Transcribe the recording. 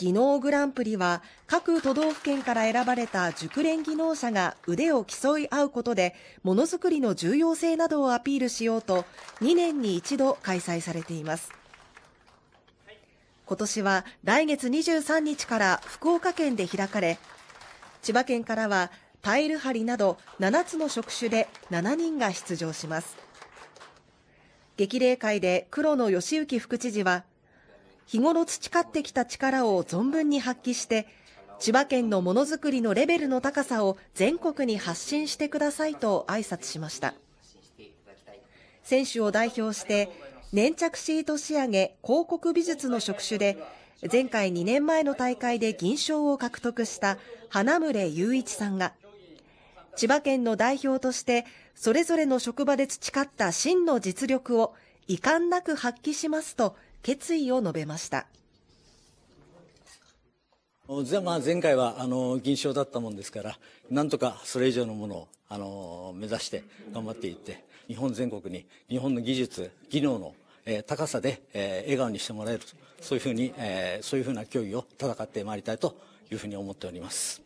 技能グランプリは各都道府県から選ばれた熟練技能者が腕を競い合うことでものづくりの重要性などをアピールしようと2年に一度開催されています今年は来月23日から福岡県で開かれ千葉県からはタイル張りなど7つの職種で7人が出場します激励会で黒野義行副知事は日頃培ってきた力を存分に発揮して千葉県のものづくりのレベルの高さを全国に発信してくださいと挨拶しました選手を代表して粘着シート仕上げ広告美術の職種で前回2年前の大会で銀賞を獲得した花村雄一さんが千葉県の代表としてそれぞれの職場で培った真の実力を遺憾なく発揮しますと決意を述べました。まあ、前回はあの銀賞だったもんですから、なんとかそれ以上のものをあの目指して頑張っていって、日本全国に日本の技術、技能の、え高さで、え笑顔にしてもらえると、そういうふうに、えそういうふうな競技を戦ってまいりたいというふうに思っております。